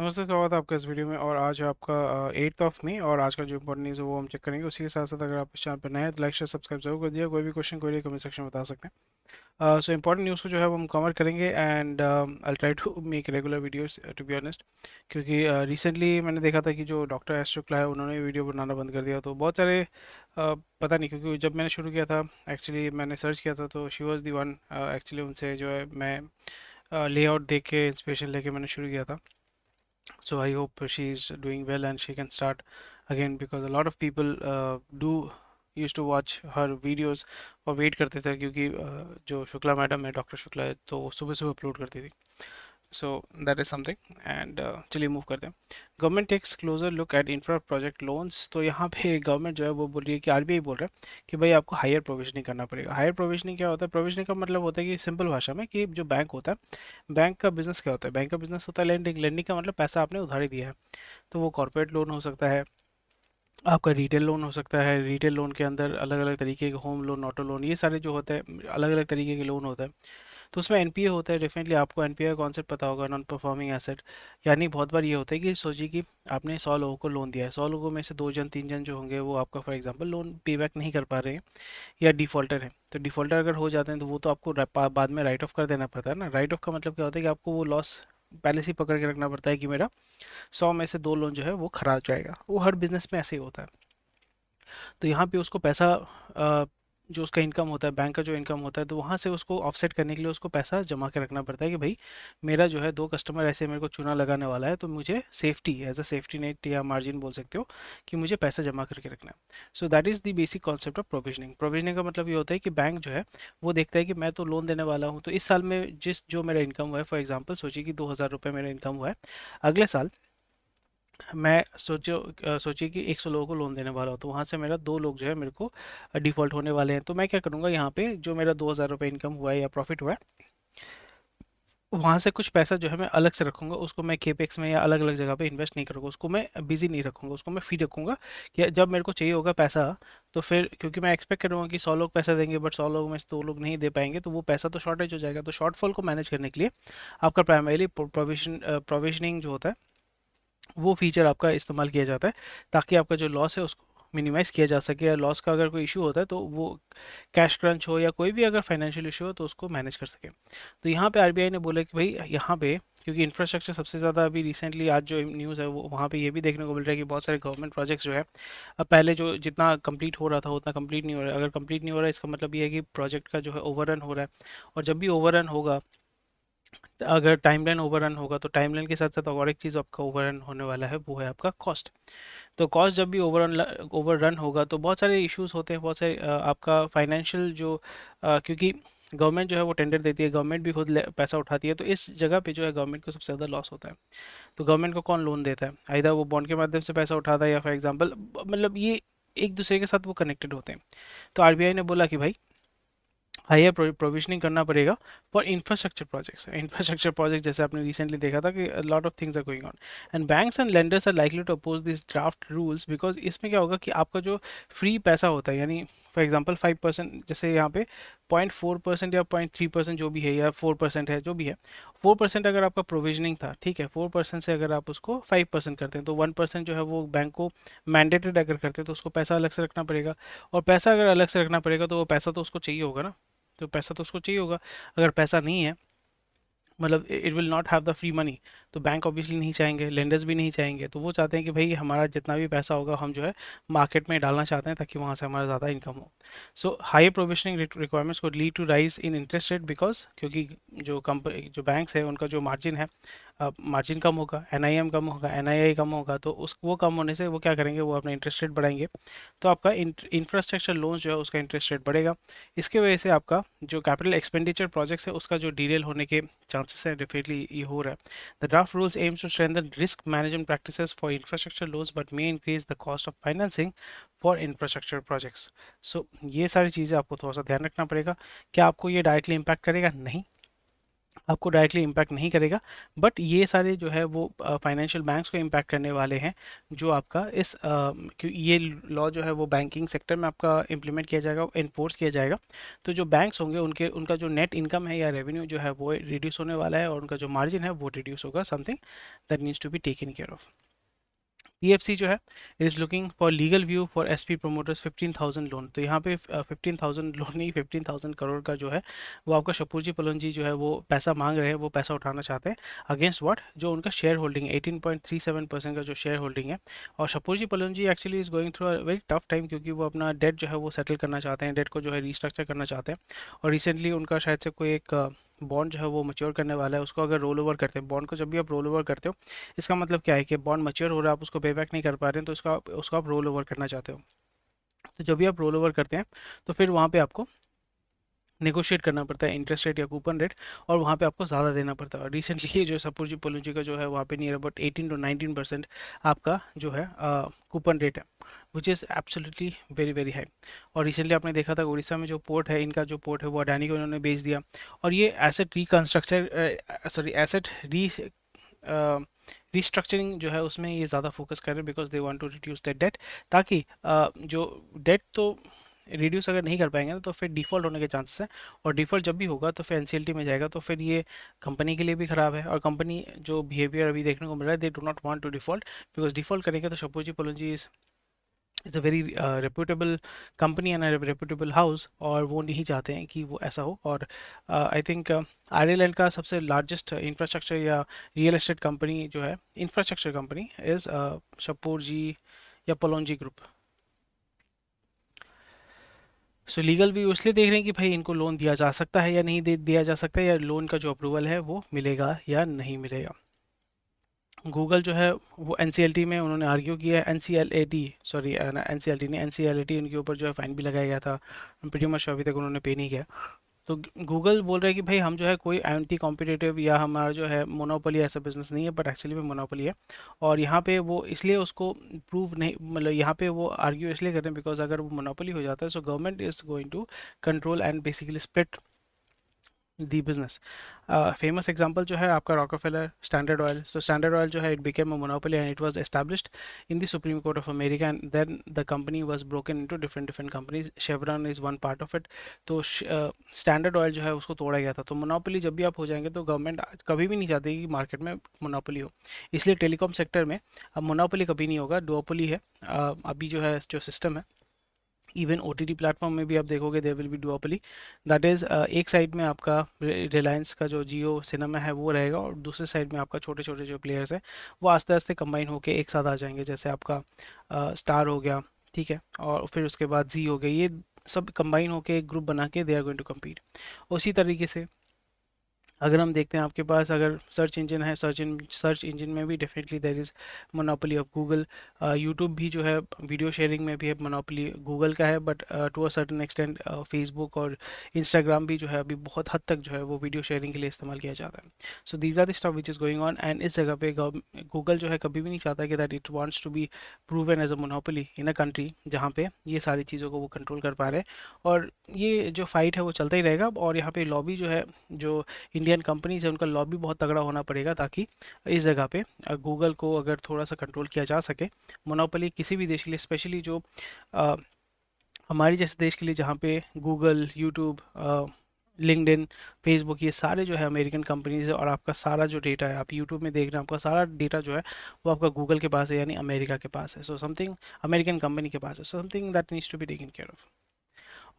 नमस्ते स्वागत है आपका इस वीडियो में और आज आपका एट्थ ऑफ मई और आज का जो इंपॉर्टेंट न्यूज़ है वो हम चेक करेंगे उसी के साथ साथ अगर आप इस चैनल पर नए हैं तो लाइक शेयर सब्सक्राइब जरूर कर दिया कोई भी क्वेश्चन कोई कमेंट सेक्शन में बता सकते हैं सो इंपॉर्टेंट न्यूज़ को जो है वो हम कवर करेंगे and I try to make regular videos to be honest क्योंकि रिसेंटली uh, मैंने देखा था कि जो डॉक्टर एस शुक्ला है उन्होंने वीडियो बनाना बंद कर दिया तो बहुत सारे uh, पता नहीं क्योंकि जब मैंने शुरू किया था एक्चुअली मैंने सर्च किया था तो she was the one actually उनसे जो है मैं लेआउट देख के इंस्परेशन लेके मैंने शुरू किया था so i hope she's doing well and she can start again because a lot of people uh, do used use to watch her videos और वेट करते थे क्योंकि जो शुक्ला मैडम है डॉक्टर शुक्ला है तो subah सुबह अपलोड करती थी so that is something and uh, चलिए move करते हैं government takes closer look at infra project loans तो यहाँ पे गवर्नमेंट जो है वो बोल रही है कि आरबीआई बोल रहा है कि भाई आपको हायर प्रोविजनिंग करना पड़ेगा हायर प्रोविजनिंग क्या होता है प्रोविजनिंग का मतलब होता है कि सिंपल भाषा में कि जो बैंक होता है बैंक का बिजनेस क्या होता है बैंक का बिजनेस होता है लैंडिंग लैंडिंग का मतलब पैसा आपने उधारी दिया है तो वो कॉरपोरेट लोन हो सकता है आपका रिटेल लोन हो सकता है रिटेल लोन के अंदर अलग अलग तरीके के होम लोन ऑटो लोन ये सारे जो होते हैं अलग अलग तरीके के लोन होते हैं तो उसमें एन होता है डेफिनेटली आपको एन का कॉन्सेप्ट पता होगा नॉन परफॉर्मिंग एसेट यानी बहुत बार ये होता है कि सोचिए कि आपने सौ लोगों को लोन दिया है सौ लोगों में से दो जन तीन जन जो होंगे वो आपका for example loan pay back नहीं कर पा रहे हैं या डिफ़ॉल्टर है तो डिफ़ॉल्टर अगर हो जाते हैं तो वो तो आपको बाद में राइट ऑफ कर देना पड़ता है ना राइट ऑफ का मतलब क्या होता है कि आपको वो लॉस पहले से ही पकड़ के रखना पड़ता है कि मेरा सौ में से दो लोन जो है वो खराब जाएगा वो हर बिज़नेस में ऐसे ही होता है तो यहाँ पे उसको पैसा जो उसका इनकम होता है बैंक का जो इनकम होता है तो वहाँ से उसको ऑफसेट करने के लिए उसको पैसा जमा के रखना पड़ता है कि भाई मेरा जो है दो कस्टमर ऐसे मेरे को चुना लगाने वाला है तो मुझे safety as a safety net या मार्जिन बोल सकते हो कि मुझे पैसा जमा करके रखना है so that is the basic concept of provisioning provisioning का मतलब ये होता है कि बैंक जो है वो देखता है कि मैं तो लोन देने वाला हूँ तो इस साल में जिस जो मेरा इनकम हुआ है फॉर एग्जाम्पल सोचिए कि दो हज़ार मेरा इनकम हुआ है अगले साल मैं सोचो सोचिए कि एक सौ लोगों को लोन देने वाला हूँ तो वहाँ से मेरा दो लोग जो है मेरे को डिफ़ॉल्ट होने वाले हैं तो मैं क्या करूँगा यहाँ पे जो मेरा दो हज़ार रुपये इनकम हुआ है या प्रॉफिट हुआ है वहाँ से कुछ पैसा जो है मैं अलग से रखूँगा उसको मैं केपेक्स में या अलग अलग जगह पे इन्वेस्ट नहीं करूँगा उसको मैं बिज़ी नहीं रखूँगा उसको मैं फ्री रखूँगा कि जब मेरे को चाहिए होगा पैसा तो फिर क्योंकि मैं एक्सपेक्ट करूँगा कि सौ लोग पैसा देंगे बट सौ लोग में दो लोग नहीं दे पाएंगे तो वो पैसा तो शॉर्टेज हो जाएगा तो शॉर्टफॉल को मैनेज करने के लिए आपका प्राइमरीली प्रोविशन प्रोविजनिंग जो होता है वो फीचर आपका इस्तेमाल किया जाता है ताकि आपका जो लॉस है उसको मिनिमाइज़ किया जा सके या लॉस का अगर कोई इशू होता है तो वो कैश क्रंच हो या कोई भी अगर फाइनेंशियल इशू हो तो उसको मैनेज कर सके तो यहाँ पे आरबीआई ने बोला कि भाई यहाँ पे क्योंकि इंफ्रास्ट्रक्चर सबसे ज़्यादा अभी रिसेंटली आज जो न्यूज़ है वो वहाँ पे ये भी देखने को मिल रहा है कि बहुत सारे गवर्नमेंट प्रोजेक्ट्स जो है अब पहले जो जितना कंप्लीट हो रहा था उतना कंप्लीट नहीं हो रहा है अगर कंप्लीट नहीं हो रहा है इसका मतलब ये है कि प्रोजेक्ट का जो है रन हो रहा है और जब भी रन होगा अगर टाइमलाइन ओवररन होगा तो टाइमलाइन के साथ साथ और एक चीज़ आपका ओवररन होने वाला है वो है आपका कॉस्ट तो कॉस्ट जब भी ओवररन ओवररन होगा तो बहुत सारे इश्यूज होते हैं बहुत सारे आपका फाइनेंशियल जो क्योंकि गवर्नमेंट जो है वो टेंडर देती है गवर्नमेंट भी खुद पैसा उठाती है तो इस जगह पे जो है गवर्नमेंट को सबसे ज़्यादा लॉस होता है तो गवर्नमेंट को कौन लोन देता है आइधर वो बॉन्ड के माध्यम से पैसा उठाता है या फॉर एग्जाम्पल मतलब ये एक दूसरे के साथ वो कनेक्टेड होते हैं तो आर ने बोला कि भाई हायर प्रोविजनिंग करना पड़ेगा for infrastructure projects infrastructure project जैसे आपने रिसेंटली देखा था कि lot of things are going on and banks and lenders are likely to oppose this draft rules because इसमें क्या होगा कि आपका जो फ्री पैसा होता है यानी फॉर एग्जाम्पल फाइव परसेंट जैसे यहाँ पे पॉइंट फोर परसेंट या पॉइंट थ्री परसेंट जो भी है या फोर परसेंट है जो भी है फोर परसेंट अगर आपका प्रोविजनिंग था ठीक है फोर परसेंट से अगर आप उसको फाइव परसेंट करते हैं तो वन परसेंट जो है वो बैंक को मैंडेटेड अगर करते हैं तो उसको पैसा अलग से रखना पड़ेगा और पैसा अगर अलग से रखना पड़ेगा तो वो पैसा तो उसको चाहिए होगा ना तो पैसा तो उसको चाहिए होगा अगर पैसा नहीं है मतलब it will not have the free money तो बैंक ऑब्वियसली नहीं चाहेंगे लेंडर्स भी नहीं चाहेंगे तो वो चाहते हैं कि भाई हमारा जितना भी पैसा होगा हम जो है मार्केट में डालना चाहते हैं ताकि वहाँ से हमारा ज़्यादा इनकम हो सो हाई प्रोविशनिंग रिक्वायरमेंट्स को lead to rise in interest rate because क्योंकि जो कंपनी जो बैंक्स है उनका जो मार्जिन है मार्जिन कम होगा एन कम होगा एन कम होगा तो उस वो कम होने से वो क्या करेंगे वो अपना इंटरेस्ट रेट बढ़ाएंगे तो आपका इंफ्रास्ट्रक्चर लोन जो है उसका इंटरेस्ट रेट बढ़ेगा इसके वजह से आपका जो कैपिटल एक्सपेंडिचर प्रोजेक्ट्स है उसका जो डीरेल होने के चांसेस है डेफिनेटली ये हो रहा है the draft draft rules aims to strengthen risk management practices for infrastructure loans but may increase the cost of financing for infrastructure projects so ये सारी चीज़ें आपको थोड़ा सा ध्यान रखना पड़ेगा क्या आपको ये डायरेक्टली इम्पैक्ट करेगा नहीं आपको डायरेक्टली इम्पैक्ट नहीं करेगा बट ये सारे जो है वो फाइनेंशियल बैंक्स को इम्पैक्ट करने वाले हैं जो आपका इस क्यों ये लॉ जो है वो बैंकिंग सेक्टर में आपका इम्प्लीमेंट किया जाएगा इन्फोर्स किया जाएगा तो जो बैंक्स होंगे उनके उनका जो नेट इनकम है या रेवेन्यू जो है वो रिड्यूस होने वाला है और उनका जो मार्जिन है वो रिड्यूस होगा something that means to be taken care of PFC जो है is looking for legal view for SP promoters 15000 loan तो यहाँ पे 15000 uh, लोन नहीं 15000 करोड़ का जो है वो आपका शपूर जी पलोन जी जो है वो पैसा मांग रहे हैं वो पैसा उठाना चाहते हैं अगेंस्ट व्हाट जो उनका शेयर होल्डिंग है सेवन परसेंट का जो शेयर होल्डिंग है और Shapoor ji Pallon ji actually is going through a very tough time क्योंकि वो अपना डेट जो है वो सेटल करना चाहते हैं डेट को जो है रिस्ट्रक्चर करना चाहते हैं और रिसेंटली उनका शायद से कोई एक uh, बॉन्ड जो है वो मच्योर करने वाला है उसको अगर रोल ओवर करते हैं बॉन्ड को जब भी आप रोल ओवर करते हो इसका मतलब क्या है कि बॉन्ड मच्योर हो रहा है आप उसको पे बैक नहीं कर पा रहे हैं तो उसका उसको आप रोल ओवर करना चाहते हो तो जब भी आप रोल ओवर करते हैं तो फिर वहाँ पे आपको नेगोशिएट करना पड़ता है इंटरेस्ट रेट या कूपन रेट और वहाँ पे आपको ज़्यादा देना पड़ता है और रिसेंटली जो है सपोज जी पोलूजी का जो है वहाँ पे near about eighteen to nineteen percent आपका जो है कूपन रेट है which is absolutely very very high और रिसेंटली आपने देखा था उड़ीसा में जो पोर्ट है इनका जो पोर्ट है वो अडानी को उन्होंने बेच दिया और ये asset reconstruction sorry asset re restructuring जो है उसमें ये ज़्यादा फोकस कर रहे हैं because they want to reduce that debt ताकि uh, जो डेट तो रिड्यूस अगर नहीं कर पाएंगे तो फिर डिफ़ॉल्ट होने के चांसेस हैं और डिफ़ॉल्ट जब भी होगा तो फिर एन में जाएगा तो फिर ये कंपनी के लिए भी ख़राब है और कंपनी जो बिहेवियर अभी देखने को मिल रहा है they do not want to default because default करेंगे तो Shapoorji Pallonji is is a very reputable company and reputable house और वो नहीं चाहते हैं कि वो ऐसा हो और आई थिंक आयरलैंड का सबसे लार्जेस्ट इंफ्रास्ट्रक्चर या रियल एस्टेट कंपनी जो है infrastructure company is Shapoor ji या Pallonji group so legal view इसलिए देख रहे हैं कि भाई इनको लोन दिया जा सकता है या नहीं दे दिया जा सकता है या लोन का जो अप्रूवल है वो मिलेगा या नहीं मिलेगा गूगल जो है वो एन में उन्होंने आर्ग्यू किया है N sorry N C L T ने N C L A T उनके ऊपर जो है फ़ाइन भी लगाया गया था प्रीटी मच अभी तक उन्होंने पे नहीं किया तो गूगल बोल रहे हैं कि भाई हम जो है कोई एंटी कॉम्पिटेटिव या हमारा जो है मोनोपोली ऐसा बिजनेस नहीं है बट एक्चुअली में मोनोपोली है और यहाँ पे वो इसलिए उसको प्रूव नहीं मतलब यहाँ पे वो आर्ग्यू इसलिए कर रहे हैं बिकॉज अगर वो मोनोपोली हो जाता है so government is going to control and basically split the business famous example जो है आपका रॉकफेलर स्टैंडर्ड ऑयल तो स्टैंडर्ड ऑयल जो है इट बिकेम तो, a monopoly and it was established in the Supreme Court of America and then the company was broken in to different different companies Chevron is one part of it तो Standard Oil जो है उसको तोड़ा गया था तो monopoly जब भी आप हो जाएंगे तो गवर्नमेंट कभी भी नहीं चाहती कि मार्केट में मोनोपोली हो इसलिए टेलीकॉम सेक्टर में अब मोनोपोली कभी नहीं होगा डोपोली है अभी जो है जो सिस्टम है इवन ओ टी प्लेटफॉर्म में भी आप देखोगे there will be apply that is एक साइड में आपका रिलायंस का जो जियो सिनेमा है वो रहेगा और दूसरे साइड में आपका छोटे छोटे जो प्लेयर्स हैं वो आस्ते आस्ते कंबाइन होकर एक साथ आ जाएंगे जैसे आपका स्टार uh, हो गया ठीक है और फिर उसके बाद जी हो गया ये सब कंबाइन होकर एक ग्रुप बना के they are going to compete उसी तरीके से अगर हम देखते हैं आपके पास अगर सर्च इंजन है सर्च इन सर्च इंजन में भी definitely there is monopoly of Google YouTube भी जो है वीडियो शेयरिंग में भी है मोनोपली गूगल का है but to a certain extent Facebook और इंस्टाग्राम भी जो है अभी बहुत हद तक जो है वो वीडियो शेयरिंग के लिए इस्तेमाल किया जाता है so these are the stuff which is going on and इस जगह पे गूगल जो है कभी भी नहीं चाहता कि that it wants to be an as a monopoly in a country जहाँ पे ये सारी चीज़ों को वो कंट्रोल कर पा रहे हैं और ये जो फाइट है वो चलता ही रहेगा और यहाँ पे लॉबी जो है जो इन इंडियन कंपनीज है उनका लॉबी बहुत तगड़ा होना पड़ेगा ताकि इस जगह पे गूगल को अगर थोड़ा सा कंट्रोल किया जा सके मोनोपोली किसी भी देश के लिए स्पेशली जो आ, हमारे जैसे देश के लिए जहाँ पे गूगल यूट्यूब लिंकड फेसबुक ये सारे जो है अमेरिकन कंपनीज है और आपका सारा जो डेटा है आप यूट्यूब में देख रहे हैं आपका सारा डेटा जो है वो आपका गूगल के पास है यानी अमेरिका के पास है सो समथिंग अमेरिकन कंपनी के पास है so something that needs to be taken care of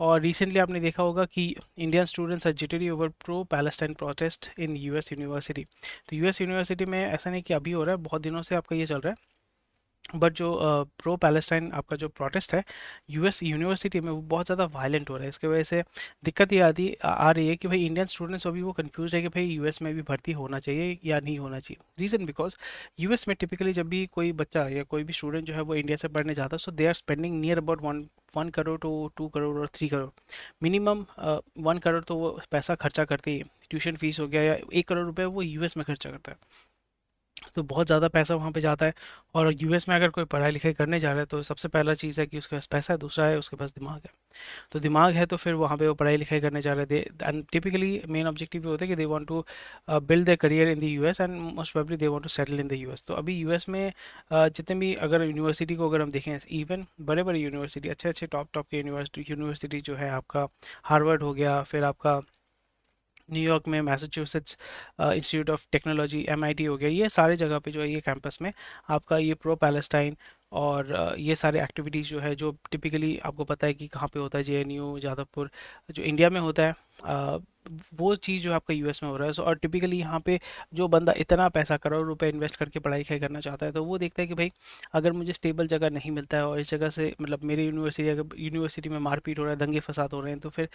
और रिसेंटली आपने देखा होगा कि Indian students are jittery over pro Palestine protest in US university तो यूएस यूनिवर्सिटी में ऐसा नहीं कि अभी हो रहा है बहुत दिनों से आपका ये चल रहा है बट जो प्रो पैलेस्टाइन आपका जो प्रोटेस्ट है यूएस यूनिवर्सिटी में वो बहुत ज़्यादा वायलेंट हो रहा है इसकी वजह से दिक्कत ये आती आ रही है कि भाई इंडियन स्टूडेंट्स अभी वो कंफ्यूज है कि भाई यूएस में भी भर्ती होना चाहिए या नहीं होना चाहिए रीज़न बिकॉज यूएस में टिपिकली जब भी कोई बच्चा या कोई भी स्टूडेंट जो है वो इंडिया से पढ़ने जाता है so they are spending near about one one crore two two crore और three crore minimum one crore तो वो पैसा खर्चा करते ही ट्यूशन फीस हो गया या एक करोड़ रुपये वो यूएस में खर्चा करता है तो बहुत ज़्यादा पैसा वहाँ पे जाता है और यू में अगर कोई पढ़ाई लिखाई करने जा रहा है तो सबसे पहला चीज़ है कि उसके पास पैसा है दूसरा है उसके पास दिमाग है तो दिमाग है तो फिर वहाँ पर वो पढ़ाई लिखाई करने जा रहे थे एंड टिपिकली मेन ऑब्जेक्टिव ये होता है कि they want to build the career in the U S and most probably they want to settle in the U S तो अभी यू एस में uh, जितने भी अगर यूनिवर्सिटी को अगर हम देखें इवन बड़े बड़े यूनिवर्सिटी अच्छे अच्छे टॉप टॉप के यूनिवर्सिटी यूनिवर्सिटी जो है आपका हार्वर्ड हो गया फिर आपका न्यूयॉर्क में Massachusetts Institute of Technology M हो गया ये सारे जगह पे जो है ये कैंपस में आपका ये प्रो पैलेस्टाइन और ये सारे एक्टिविटीज़ जो है जो टिपिकली आपको पता है कि कहाँ पे होता है जे एन जादवपुर जो इंडिया में होता है वो चीज़ जो आपका यूएस में हो रहा है सो और टिपिकली यहाँ पे जो बंदा इतना पैसा करोड़ रुपए इन्वेस्ट करके पढ़ाई लिखाई करना चाहता है तो वो देखता है कि भाई अगर मुझे स्टेबल जगह नहीं मिलता है और इस जगह से मतलब मेरी यूनिवर्सिटी अगर यूनिवर्सिटी में मारपीट हो रहा है दंगे फसाद हो रहे हैं तो फिर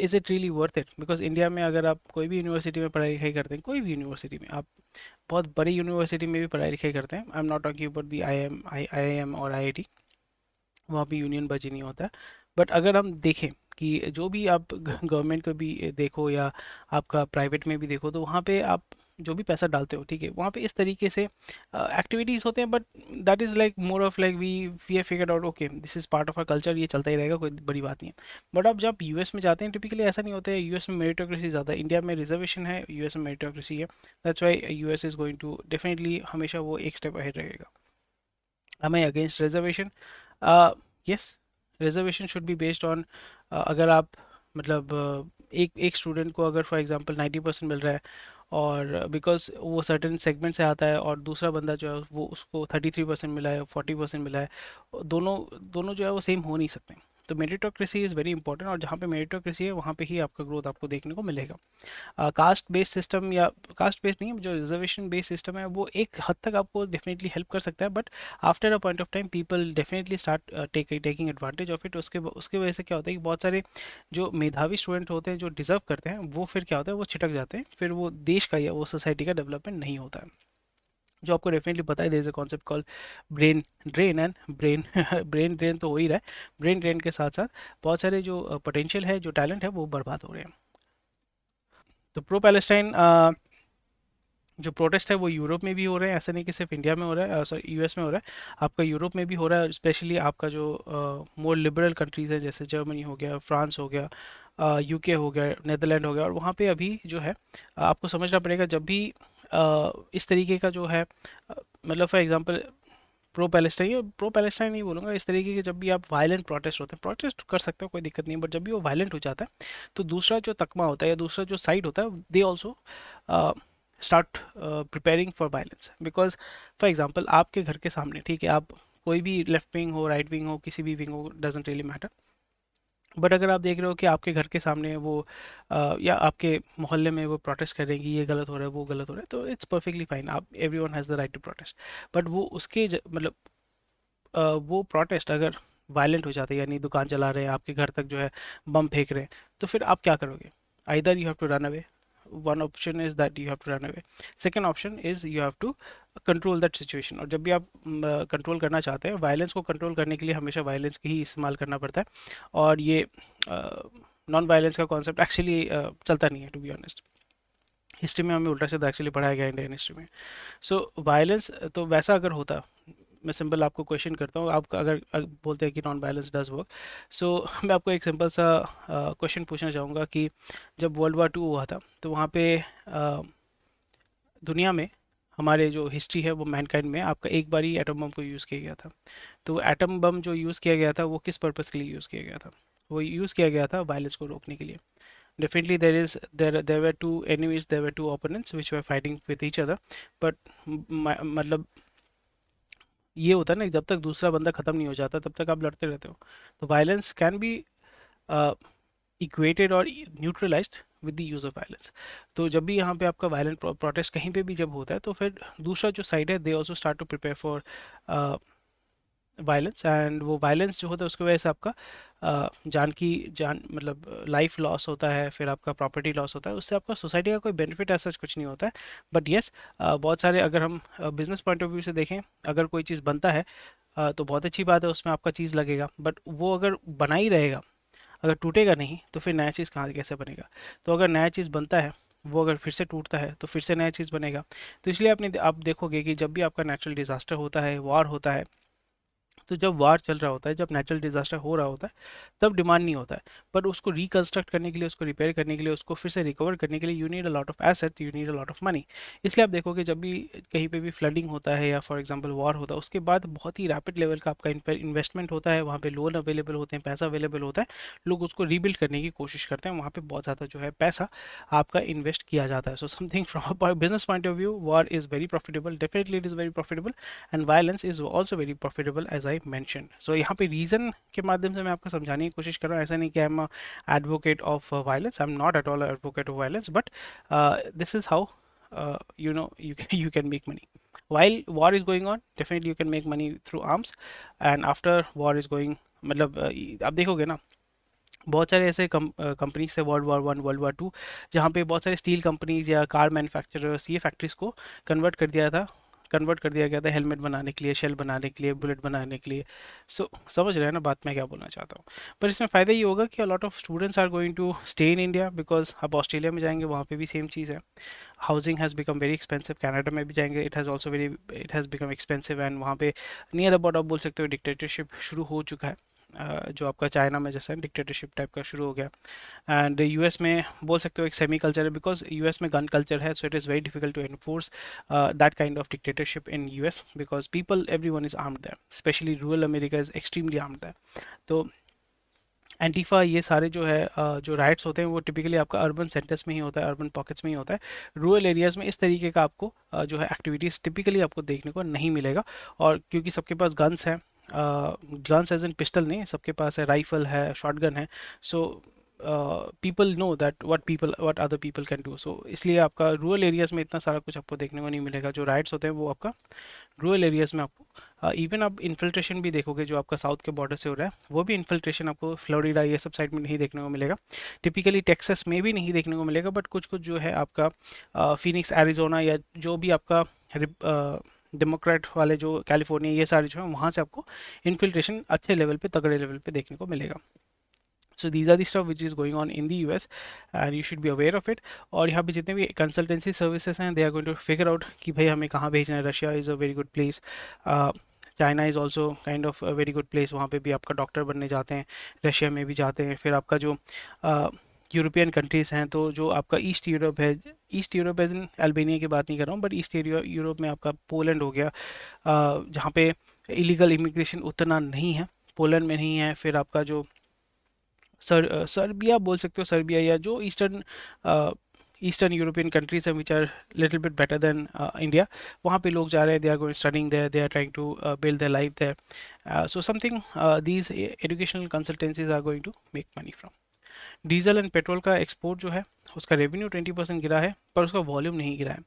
is it really worth it because India में अगर आप कोई भी यूनिवर्सिटी में पढ़ाई लिखाई करते हैं कोई भी यूनिवर्सिटी में आप बहुत बड़ी यूनिवर्सिटी में भी पढ़ाई लिखाई करते हैं I am not okay about the I am I I am और आई आई टी वहाँ पर यूनियन बजी नहीं होता बट अगर हम देखें कि जो भी आप गवर्नमेंट को भी देखो या आपका प्राइवेट में भी देखो तो वहाँ पे आप जो भी पैसा डालते हो ठीक है वहाँ पे इस तरीके से एक्टिविटीज़ uh, होते हैं but that is like more of like we we are figure out okay this is part of our culture ये चलता ही रहेगा कोई बड़ी बात नहीं है बट अब जब यू में जाते हैं टिपिकली ऐसा नहीं होता है यू में मेरिटोक्रेसी ज़्यादा इंडिया में रिजर्वेशन है यू में मेरिटोक्रेसी है that's why U is going to definitely हमेशा वो एक स्टेप अहेड रहेगा हमें against reservation yes reservation should be based on अगर आप मतलब uh, एक एक स्टूडेंट को अगर फॉर एग्जांपल नाइन्टी परसेंट मिल रहा है और बिकॉज वो सर्टेन सेगमेंट से आता है और दूसरा बंदा जो है वो उसको थर्टी थ्री परसेंट मिला है फोर्टी परसेंट मिला है दोनों दोनों जो है वो सेम हो नहीं सकते तो मेरिटोक्रेसी इज़ वेरी इंपॉर्टेंट और जहाँ पे मेरिटोक्रेसी है वहाँ पे ही आपका ग्रोथ आपको देखने को मिलेगा कास्ट बेस्ड सिस्टम या कास्ट बेस्ड नहीं जो रिजर्वेशन बेस्ड सिस्टम है वो एक हद तक आपको डेफिनेटली हेल्प कर सकता है but after a point of time people definitely start taking advantage of it उसके उसके वजह से क्या होता है कि बहुत सारे जो मेधावी स्टूडेंट होते हैं जो डिज़र्व करते हैं वो फिर क्या होता है वो छिटक जाते हैं फिर वो देश का या वो सोसाइटी का डेवलपमेंट नहीं होता है जो आपको डेफिनेटली पता है concept call brain drain and brain brain drain तो हो ही रहा है ब्रेन ड्रेन के साथ साथ बहुत सारे जो पोटेंशियल है जो टैलेंट है वो बर्बाद हो रहे हैं तो प्रो पैलेस्टाइन जो प्रोटेस्ट है वो यूरोप में भी हो रहे हैं ऐसा नहीं कि सिर्फ इंडिया में हो रहा है सॉरी यूएस में हो रहा है आपका यूरोप में भी हो रहा है स्पेशली आपका जो मोर लिबरल कंट्रीज़ हैं जैसे जर्मनी हो गया फ्रांस हो गया यूके हो गया नेदरलैंड हो गया और वहाँ पे अभी जो है आपको समझना पड़ेगा जब भी इस तरीके का जो है मतलब for example pro Palestine pro Palestine नहीं बोलूँगा इस तरीके के जब भी आप वायलेंट प्रोटेस्ट होते हैं प्रोटेस्ट कर सकते हो कोई दिक्कत नहीं बट जब भी वो वायलेंट हो जाता है तो दूसरा जो तकमा होता है या दूसरा जो साइड होता है they also start preparing for violence because for example आपके घर के सामने ठीक है आप कोई भी लेफ्ट विंग हो राइट right विंग हो किसी भी विंग हो डजेंट रियली मैटर बट अगर आप देख रहे हो कि आपके घर के सामने वो आ, या आपके मोहल्ले में वो प्रोटेस्ट कि ये गलत हो रहा है वो गलत हो रहा है तो इट्स परफेक्टली फाइन आप every one has the right to protest but वो उसके मतलब वो प्रोटेस्ट अगर वायलेंट हो जाता है यानी दुकान चला रहे हैं आपके घर तक जो है बम फेंक रहे हैं तो फिर आप क्या करोगे either you have to run away one option is that you have to run away second option is you have to control that situation और जब भी आप कंट्रोल uh, करना चाहते हैं वायलेंस को कंट्रोल करने के लिए हमेशा वायलेंस ही इस्तेमाल करना पड़ता है और ये नॉन uh, वायलेंस का कॉन्सेप्ट एक्चुअली uh, चलता नहीं है टू बी ऑनेस्ट हिस्ट्री में हमें उल्टा सीधा एक्चुअली पढ़ाया गया इंडियन हिस्ट्री में सो so, वायलेंस तो वैसा अगर होता मैं सिंपल आपको क्वेश्चन करता हूँ आप अगर, अगर बोलते हैं कि non violence does work so मैं आपको एक सिंपल सा क्वेश्चन पूछना चाहूँगा कि जब वर्ल्ड वार टू हुआ था तो वहाँ पे दुनिया में हमारे जो हिस्ट्री है वो मैनकाइंड में आपका एक बार ही एटम बम को यूज़ किया गया था तो एटम बम जो यूज़ किया गया था वो किस पर्पज़ के लिए यूज़ किया गया था वो यूज़ किया गया था वायलेंस को रोकने के लिए definitely there is there there were two enemies there were two opponents which were fighting with each मतलब ये होता है ना जब तक दूसरा बंदा ख़त्म नहीं हो जाता तब तक आप लड़ते रहते हो तो वायलेंस कैन बी इक्वेटेड और neutralize with the use of violence तो जब भी यहाँ पे आपका वायलेंट प्रोटेस्ट कहीं पे भी जब होता है तो फिर दूसरा जो साइड है they also start to prepare for violence and वो वायलेंस जो होता है उसकी वजह से आपका जान की जान मतलब लाइफ लॉस होता है फिर आपका प्रॉपर्टी लॉस होता है उससे आपका सोसाइटी का कोई बेनिफिट ऐसा कुछ नहीं होता है बट येस बहुत सारे अगर हम बिज़नेस पॉइंट ऑफ व्यू से देखें अगर कोई चीज़ बनता है तो बहुत अच्छी बात है उसमें आपका चीज़ लगेगा बट वो अगर बना ही रहेगा अगर टूटेगा नहीं तो फिर नया चीज़ कहाँ कैसे बनेगा तो अगर नया चीज़ बनता है वो अगर फिर से टूटता है तो फिर से नया चीज़ बनेगा तो इसलिए आपने आप देखोगे कि जब भी आपका नेचुरल डिज़ास्टर होता है वार होता है तो जब वार चल रहा होता है जब नेचुरल डिजास्टर हो रहा होता है तब डिमांड नहीं होता है बट उसको रिकन्स्ट्रक्ट करने के लिए उसको रिपेयर करने के लिए उसको फिर से रिकवर करने के लिए you need a lot of asset you need a lot of money इसलिए आप देखोगे जब भी कहीं पर भी फ्लडिंग होता है या फॉर एग्जाम्पल वार होता है उसके बाद बहुत ही रैपिड लेवल का आपका इन्वेस्टमेंट होता है वहाँ पर लोन अवेलेबल होते हैं पैसा अवेलेबल होता है लोग उसको रीबिल्ड करने की कोशिश करते हैं वहाँ पर बहुत ज़्यादा जो है पैसा आपका इन्वेस्ट किया जाता है so something from a business point of view war is very profitable definitely it is very profitable and violence is also very profitable as I I mention so यहाँ पे रीज़न के माध्यम से मैं आपको समझाने की कोशिश कर रहा हूँ ऐसा नहीं कि I am advocate of violence I am not at all advocate of violence but this is how you know you can you can make money while war is going on definitely you can make money through arms and after war is going मतलब uh, आप देखोगे ना बहुत सारे ऐसे companies uh, थे world war one world war two जहाँ पे बहुत सारे स्टील कंपनीज या कार मैन्युफैक्चरर्स ये फैक्ट्रीज को कन्वर्ट कर दिया था कन्वर्ट कर दिया गया था हेलमेट बनाने के लिए शेल बनाने के लिए बुलेट बनाने के लिए सो so, समझ रहे हैं ना बात मैं क्या बोलना चाहता हूँ पर इसमें फ़ायदा ये होगा कि lot of students are going to stay in India because आप ऑस्ट्रेलिया में जाएंगे वहाँ पर भी सेम चीज़ है housing has become very expensive Canada में भी जाएंगे it has also very it has become expensive and वहाँ पे नियर अबाउट आप बोल सकते हो डिक्टेटरशिप शुरू हो चुका है जो आपका चाइना में जैसे डिक्टेटरशिप टाइप का शुरू हो गया एंड यूएस में बोल सकते हो एक सेमी कल्चर है बिकॉज यूएस में गन कल्चर है so it is very difficult to enforce that kind of dictatorship in U S because people every one is armed there especially rural America is extremely armed there तो Antifa ये सारे जो है जो rights होते हैं वो टिपिकली आपका अर्बन सेंटर्स में ही होता है अर्बन पॉकेट्स में ही होता है रूरल एरियाज़ में इस तरीके का आपको जो है एक्टिविटीज़ टिपिकली आपको देखने को नहीं मिलेगा और क्योंकि सबके पास गन्स हैं गन्स एज एन पिस्टल नहीं सबके पास है राइफल है गन है so people know that what people what other people can do so इसलिए आपका रूरल एरियाज़ में इतना सारा कुछ आपको देखने को नहीं मिलेगा जो राइड्स होते हैं वो आपका रूरल एरियाज़ में आपको इवन uh, आप इन्फिल्ट्रेशन भी देखोगे जो आपका साउथ के बॉर्डर से हो रहा है वो भी इन्फिल्ट्रेशन आपको फ्लोरिडा ये सब साइड में नहीं देखने को मिलेगा टिपिकली टेक्सस में भी नहीं देखने को मिलेगा बट कुछ कुछ जो है आपका फिनिक्स uh, एरिजोना या जो भी आपका uh, डेमोक्रेट वाले जो कैलिफोर्निया ये सारे जो हैं वहाँ से आपको इन्फिल्ट्रेशन अच्छे लेवल पे तगड़े लेवल पे देखने को मिलेगा so these are the stuff which is going on in the U S and you should be aware of it और यहाँ पर जितने भी कंसल्टेंसी सर्विसेज हैं they are going to figure out कि भाई हमें कहाँ भेजना है Russia is a very good place China is also kind of very good place वहाँ पर भी आपका डॉक्टर बनने जाते हैं रशिया में भी जाते हैं फिर आपका जो uh, यूरोपियन कंट्रीज़ हैं तो जो आपका ईस्ट यूरोप है ईस्ट यूरोप एज अल्बेनिया की बात नहीं कर रहा हूँ बट ईस्ट यूरोप में आपका पोलैंड हो गया जहाँ पे इलीगल इमिग्रेशन उतना नहीं है पोलैंड में नहीं है फिर आपका जो सर सर्बिया बोल सकते हो सर्बिया या जो ईस्टर्न ईस्टर्न यूरोपियन कंट्रीज हैं which are little bit better than India वहाँ पे लोग जा रहे हैं they are going studying there they are trying to build the life there so something these educational consultancies are going to make money from diesel and petrol का export जो है उसका रेवेन्यू ट्वेंटी परसेंट गिरा है पर उसका volume नहीं गिरा है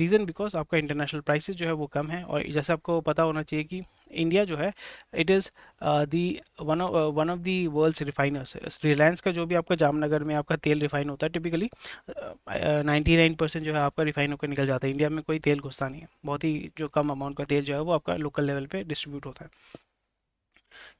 रीज़न बिकॉज आपका इंटरनेशनल प्राइसेस जो है वो कम है और जैसे आपको पता होना चाहिए कि इंडिया जो है it is the one one of the world's refiners Reliance का जो भी आपका जामनगर में आपका तेल रिफाइन होता है टिपिकली नाइन्टी नाइन परसेंट जो है आपका रिफाइन होकर निकल जाता है इंडिया में कोई तेल घुसता नहीं है बहुत ही जो कम अमाउंट का तेल जो है वो आपका लोकल लेवल पर डिस्ट्रीब्यूट होता है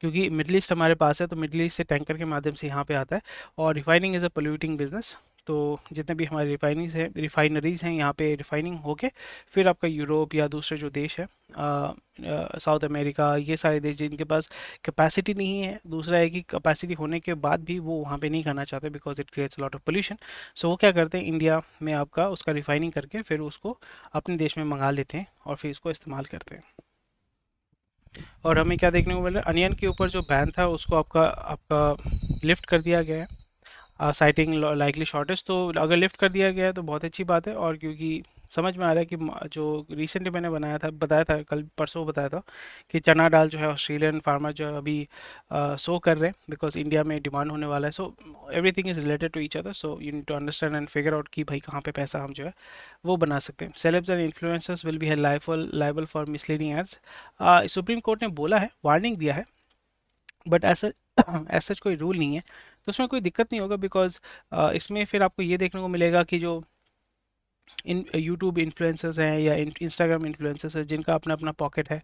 क्योंकि मिडल ईस्ट हमारे पास है तो मिडल ईस्ट से टैंकर के माध्यम से यहाँ पे आता है और refining is a polluting business तो जितने भी हमारे रिफाइनरीज हैं रिफाइनरीज़ हैं यहाँ पे रिफाइनिंग होके फिर आपका यूरोप या दूसरे जो देश है साउथ अमेरिका ये सारे देश जिनके पास कैपेसिटी नहीं है दूसरा है कि कैपेसिटी होने के बाद भी वो वहाँ पे नहीं करना चाहते because it creates lot of pollution so वो क्या करते हैं इंडिया में आपका उसका रिफाइनिंग करके फिर उसको अपने देश में मंगा लेते हैं और फिर इसको इस्तेमाल करते हैं और हमें क्या देखने को मिल रहा है अनियन के ऊपर जो बैन था उसको आपका आपका लिफ्ट कर दिया गया है साइटिंग लाइकली शॉर्टेज तो अगर लिफ्ट कर दिया गया है तो बहुत अच्छी बात है और क्योंकि समझ में आ रहा है कि जो रिसेंटली मैंने बनाया था बताया था कल परसों बताया था कि चना दाल जो है ऑस्ट्रेलियन फार्मर जो है अभी शो कर रहे हैं बिकॉज इंडिया में डिमांड होने वाला है so thing is related to each other so you need to understand and figure out कि भाई कहाँ पे पैसा हम जो है वो बना सकते हैं celebs and influencers will be है लाइफल liable for misleading ads Supreme Court ने बोला है वार्निंग दिया है बट ऐसा ऐसा कोई रूल नहीं है तो उसमें कोई दिक्कत नहीं होगा बिकॉज uh, इसमें फिर आपको ये देखने को मिलेगा कि जो इन यूट्यूब uh, इन्फ्लुएंसर्स हैं या इंस्टाग्राम इन्फ्लुएंसर्स हैं जिनका अपना अपना पॉकेट है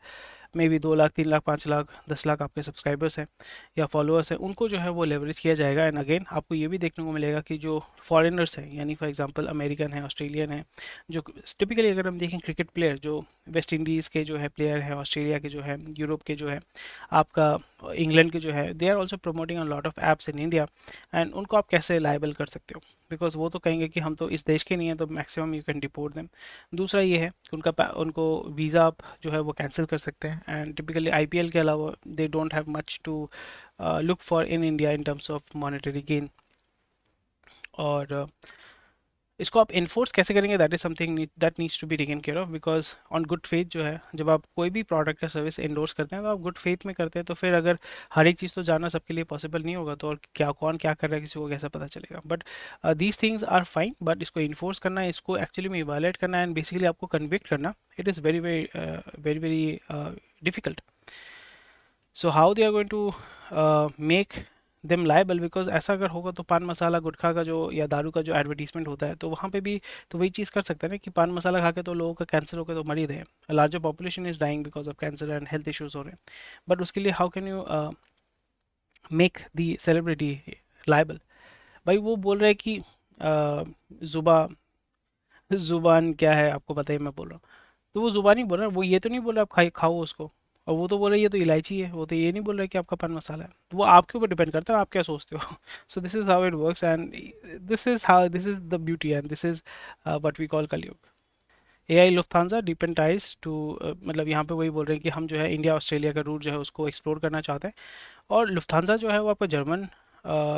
मे बी दो लाख तीन लाख पाँच लाख दस लाख आपके सब्सक्राइबर्स हैं या फॉलोअर्स हैं उनको जो है वो लेवरेज किया जाएगा एंड अगेन आपको ये भी देखने को मिलेगा कि जो फॉरेनर्स हैं यानी फॉर एग्जांपल अमेरिकन हैं ऑस्ट्रेलियन हैं जो टिपिकली अगर हम देखें क्रिकेट प्लेयर जो वेस्ट इंडीज़ के जो है प्लेयर हैं ऑस्ट्रेलिया के जो है यूरोप के जो है आपका इंग्लैंड के जो है they are also promoting a lot of apps in India and उनको आप कैसे लाइबल कर सकते हो बिकॉज वो तो कहेंगे कि हम तो इस देश के नहीं हैं तो मैक्सिमम यू कैन डिपोर्ट दें दूसरा ये है कि उनका उनको वीज़ा आप जो है वो कैंसिल कर सकते हैं and typically I P L के अलावा they don't have much to look for in India in terms of monetary gain और uh, इसको आप इन्फोर्स कैसे करेंगे that is something that needs to be taken care of because on good faith जो है जब आप कोई भी प्रोडक्ट या सर्विस इंडोर्स करते हैं तो आप गुड फेथ में करते हैं तो फिर अगर हर एक चीज़ तो जाना सबके लिए पॉसिबल नहीं होगा तो और क्या कौन क्या कर रहा है किसी को कैसा पता चलेगा but these things are fine but इसको इन्फोर्स करना इसको एक्चुअली में इवेलेट करना एंड बेसिकली आपको कन्विक्ट करना it is very very very very difficult so how they are going to uh, make them liable because ऐसा अगर होगा तो पान मसाला गुटखा का जो या दारू का जो एडवर्टीजमेंट होता है तो वहाँ पे भी तो वही चीज़ कर सकते हैं ना कि पान मसाला खा के तो लोगों का कैंसर होकर तो मर ही रहे हैं larger population is dying because of cancer and health issues हो रहे हैं बट उसके लिए how can you make the celebrity liable भाई वो बोल रहे हैं कि uh, जुबा जुबान क्या है आपको पता ही मैं बोल रहा हूँ तो वो ज़ुबानी बोल रहा है वो ये तो नहीं बोल रहा आप खाई खाओ उसको और वो तो बोल रहा है ये तो इलायची है वो तो ये नहीं बोल रहा है कि आपका पान मसाला है तो वो आपके ऊपर डिपेंड करता है आप क्या सोचते हो so this is how it work and this is how this is the beauty and this is what we call Kalyug A I लुफ्तानज़ा डिपेंटाइज to मतलब यहाँ पे वही बोल रहे हैं कि हम जो है इंडिया ऑस्ट्रेलिया का रूट जो है उसको एक्सप्लोर करना चाहते हैं और लुफ्तानजा जो है वो आपका जर्मन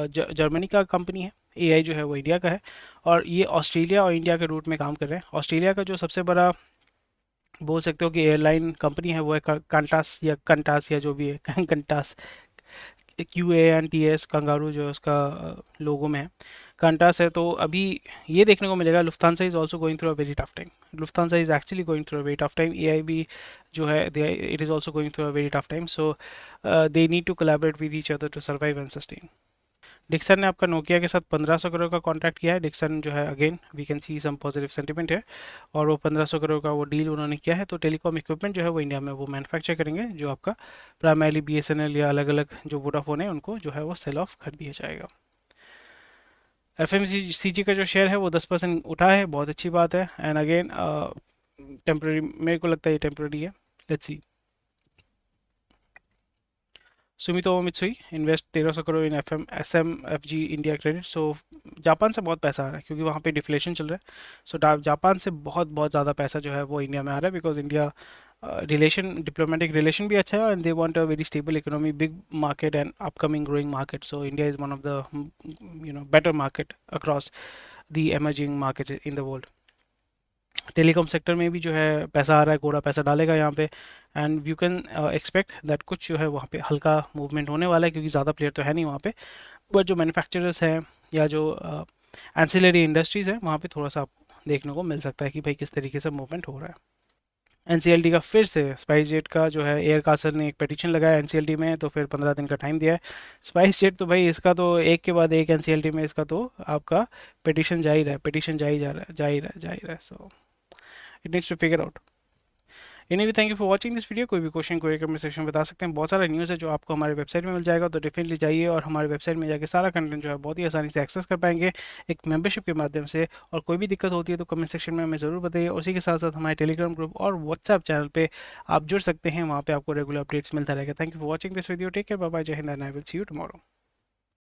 जर्मनी uh, का कंपनी है ए आई जो है वो इंडिया का है और ये ऑस्ट्रेलिया और इंडिया के रूट में काम कर रहे हैं ऑस्ट्रेलिया का जो सबसे बड़ा बोल सकते हो कि एयरलाइन कंपनी है वो है कंटास या कंटास या जो भी है Qantas Q A N T S kangaroo जो है उसका लोगों में है कंटास है तो अभी ये देखने को मिलेगा Lufthansa is also going through a very tough time Lufthansa is actually going through a very tough time A I B जो है it is also going through a very tough time so they need to collaborate with each other to survive and sustain Dixon ने आपका Nokia के साथ 1500 करोड़ का contract किया है Dixon जो है again we can see some positive sentiment है और वो 1500 करोड़ का वो डील उन्होंने किया है तो टेलीकॉम इक्विपमेंट जो है वो इंडिया में वो मैनुफैक्चर करेंगे जो आपका प्राइमरली बी या अलग अलग जो वोडाफोन है उनको जो है वो सेल ऑफ कर दिया जाएगा एफ एम का जो शेयर है वो दस परसेंट उठा है बहुत अच्छी बात है एंड अगेन टेम्प्रेरी मेरे को लगता है ये टेम्प्रेरी है let's see Sumitomo Mitsui invest तेरह सौ crore in F M S M F G India credit so Japan से बहुत पैसा आ रहा है क्योंकि वहाँ पे डिफ्लेशन चल रहा है सो so, जापान से बहुत बहुत ज़्यादा पैसा जो है वो इंडिया में आ रहा है because India relation diplomatic relation भी अच्छा है and they want a very stable economy big market and upcoming growing market so India is one of the you know better market across the emerging market in the world telecom sector में भी जो है पैसा आ रहा है गोरा पैसा डालेगा यहाँ पे and you can expect that कुछ जो है वहाँ पे हल्का मूवमेंट होने वाला है क्योंकि ज़्यादा प्लेयर तो है नहीं वहाँ पे बट जो मैन्युफैक्चरर्स हैं या जो एनसिलरी uh, इंडस्ट्रीज़ हैं वहाँ पे थोड़ा सा आपको देखने को मिल सकता है कि भाई किस तरीके से मूवमेंट हो रहा है एन का फिर से स्पाइस जेट का जो है एयर कासल ने एक पटिशन लगाया एन में तो फिर पंद्रह दिन का टाइम दिया है स्पाइस जेट तो भाई इसका तो एक के बाद एक एन में इसका तो आपका पटिशन जा ही रहा है पटिशन जा ही जा रहा है जा ही रहा है जा ही रहा है so so, it needs to figure out we thank you for watching this video कोई भी क्वेश्चन कोई कमेंट सेक्शन में बता सकते हैं बहुत सारा न्यूज़ है जो आपको हमारे वेबसाइट में मिल जाएगा तो डेफिनेटली जाइए और हमारे वेबसाइट में जाकर सारा कंटेंट जो है बहुत ही आसानी से एक्सेस कर पाएंगे एक मेंबरशिप के माध्यम से और कोई भी दिक्कत होती है तो कमेंट सेक्शन में हमें ज़रूर बताइए उसी के साथ साथ हमारे टेलीग्राम ग्रुप और व्हाट्सएप चैनल पर आप जुड़ सकते हैं वहाँ पर आपको रेगुलर अपडेट्स मिलता रहेगा thank you for watching this video take care bye Jai Hind I will see you tomorrow